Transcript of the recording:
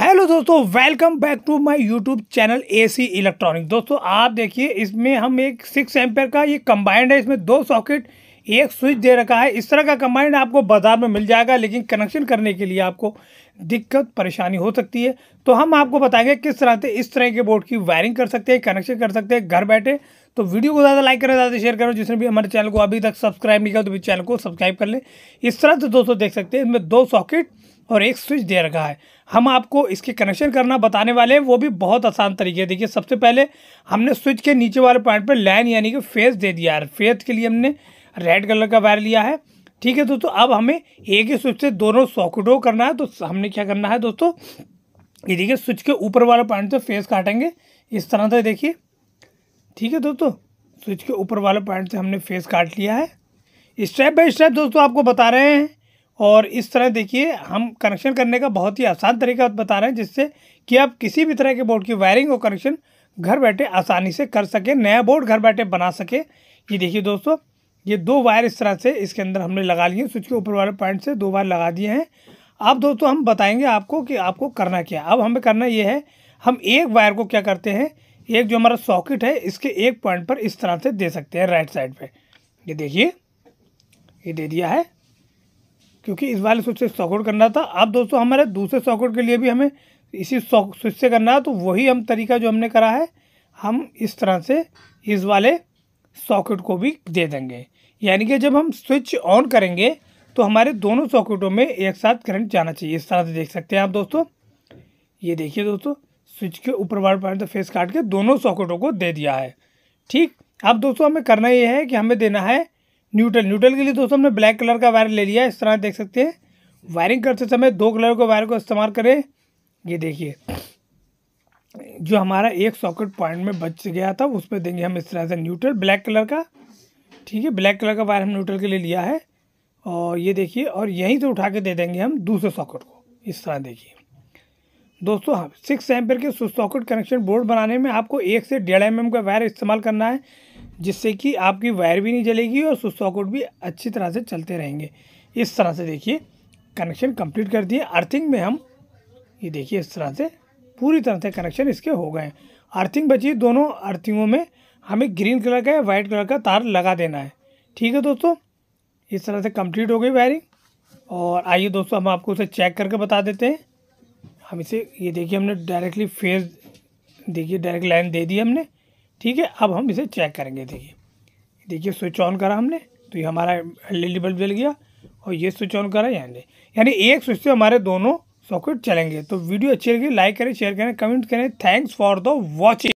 hello दोस्तों welcome back to my YouTube channel AC electronic दोस्तों आप देखिए इसमें हम एक सिक्स एम्पेयर का ये कंबाइंड है इसमें दो सॉकेट एक स्विच दे रखा है इस तरह का कंबाइंड आपको बाज़ार में मिल जाएगा लेकिन कनेक्शन करने के लिए आपको दिक्कत परेशानी हो सकती है तो हम आपको बताएंगे किस तरह से इस तरह के बोर्ड की वायरिंग कर सकते हैं कनेक्शन कर सकते हैं घर बैठे तो वीडियो को ज़्यादा लाइक करें ज़्यादा शेयर करें जिसने भी हमारे चैनल को अभी तक सब्सक्राइब नहीं किया तो भी चैनल को सब्सक्राइब कर लें इस तरह से दोस्तों देख सकते हैं इसमें दो सॉकेट और एक स्विच दे रखा है हम आपको इसके कनेक्शन करना बताने वाले हैं वो भी बहुत आसान तरीके देखिए सबसे पहले हमने स्विच के नीचे वाले पॉइंट पर लाइन यानी कि फेस दे दिया है फेस के लिए हमने रेड कलर का वायर लिया है ठीक है दोस्तों अब हमें एक ही स्विच से दोनों सॉकेटों करना है तो हमने क्या करना है दोस्तों ये देखिए स्विच के ऊपर वाले पॉइंट से फेस काटेंगे इस तरह से देखिए ठीक है दोस्तों स्विच के ऊपर वाले पॉइंट से हमने फेस काट लिया है स्टेप बाय स्टेप दोस्तों आपको बता रहे हैं और इस तरह देखिए हम कनेक्शन करने का बहुत ही आसान तरीका बता रहे हैं जिससे कि आप किसी भी तरह के बोर्ड की वायरिंग और कनेक्शन घर बैठे आसानी से कर सकें नया बोर्ड घर बैठे बना सके ये देखिए दोस्तों ये दो वायर इस तरह से इसके अंदर हमने लगा लिए स्विच के ऊपर वाले पॉइंट से दो वायर लगा दिए हैं अब दोस्तों हम बताएंगे आपको कि आपको करना क्या अब हमें करना ये है हम एक वायर को क्या करते हैं एक जो हमारा सॉकेट है इसके एक पॉइंट पर इस तरह से दे सकते हैं राइट साइड पर ये देखिए ये दे दिया है क्योंकि इस वाले स्विच से सॉकेट करना था अब दोस्तों हमारे दूसरे सॉकेट के लिए भी हमें इसी स्विच से करना है तो वही हम तरीका जो हमने करा है हम इस तरह से इस वाले सॉकेट को भी दे देंगे यानी कि जब हम स्विच ऑन करेंगे तो हमारे दोनों सॉकेटों में एक साथ करंट जाना चाहिए इस तरह से देख सकते हैं आप दोस्तों ये देखिए दोस्तों स्विच के ऊपर वाले पॉइंट तो फेस काट के दोनों सॉकेटों को दे दिया है ठीक अब दोस्तों हमें करना ये है कि हमें देना है न्यूट्रल न्यूट्रल के लिए दोस्तों हमने ब्लैक कलर का वायर ले लिया इस तरह देख सकते हैं वायरिंग करते समय दो कलर के वायर को इस्तेमाल करें ये देखिए जो हमारा एक सॉकेट पॉइंट में बच गया था उस पर देंगे हम इस तरह से न्यूट्रल ब्लैक कलर का ठीक है ब्लैक कलर का वायर हम न्यूट्रल के लिए लिया है और ये देखिए और यहीं से उठा के दे देंगे हम दूसरे सॉकेट को इस तरह देखिए दोस्तों सिक्स हाँ, एम्पेयर के सॉकेट कनेक्शन बोर्ड बनाने में आपको एक से डेढ़ एम का वायर इस्तेमाल करना है जिससे कि आपकी वायर भी नहीं जलेगी और स्विच सॉकेट भी अच्छी तरह से चलते रहेंगे इस तरह से देखिए कनेक्शन कंप्लीट कर दिए अर्थिंग में हम ये देखिए इस तरह से पूरी तरह से कनेक्शन इसके हो गए अर्थिंग बची दोनों अर्थिंगों में हमें ग्रीन कलर का या वाइट कलर का तार लगा देना है ठीक है दोस्तों इस तरह से कंप्लीट हो गई वायरिंग और आइए दोस्तों हम आपको उसे चेक करके बता देते हैं हम इसे ये देखिए हमने डायरेक्टली फेज देखिए डायरेक्ट लाइन दे दी हमने ठीक है अब हम इसे चेक करेंगे देखिए देखिए स्विच ऑन करा हमने तो ये हमारा एल ई बल्ब जल गया और ये स्विच ऑन करा यानी यानी एक स्विच से हमारे दोनों सॉकेट चलेंगे तो वीडियो अच्छी लगी लाइक करें शेयर करें कमेंट करें थैंक्स फॉर द वॉचिंग